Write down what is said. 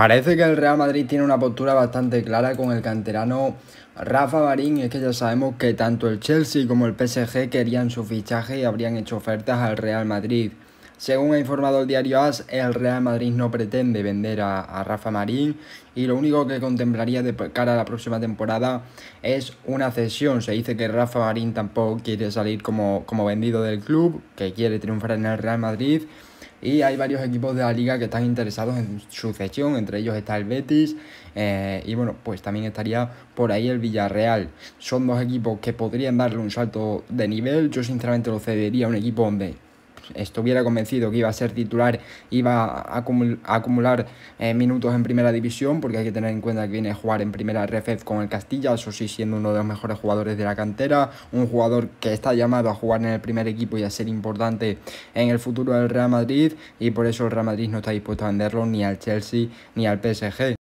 Parece que el Real Madrid tiene una postura bastante clara con el canterano Rafa Marín y es que ya sabemos que tanto el Chelsea como el PSG querían su fichaje y habrían hecho ofertas al Real Madrid. Según ha informado el diario AS, el Real Madrid no pretende vender a, Rafa Marín y lo único que contemplaría de cara a la próxima temporada es una cesión. Se dice que Rafa Marín tampoco quiere salir como, como vendido del club, que quiere triunfar en el Real Madrid y hay varios equipos de la liga que están interesados en su entre ellos está el Betis eh, y bueno, pues también estaría por ahí el Villarreal. Son dos equipos que podrían darle un salto de nivel, yo sinceramente lo cedería a un equipo donde estuviera convencido que iba a ser titular, iba a acumular eh, minutos en primera división, porque hay que tener en cuenta que viene a jugar en primera Refect con el Castilla, eso sí, siendo uno de los mejores jugadores de la cantera, un jugador que está llamado a jugar en el primer equipo y a ser importante en el futuro del Real Madrid, y por eso el Real Madrid no está dispuesto a venderlo ni al Chelsea ni al PSG.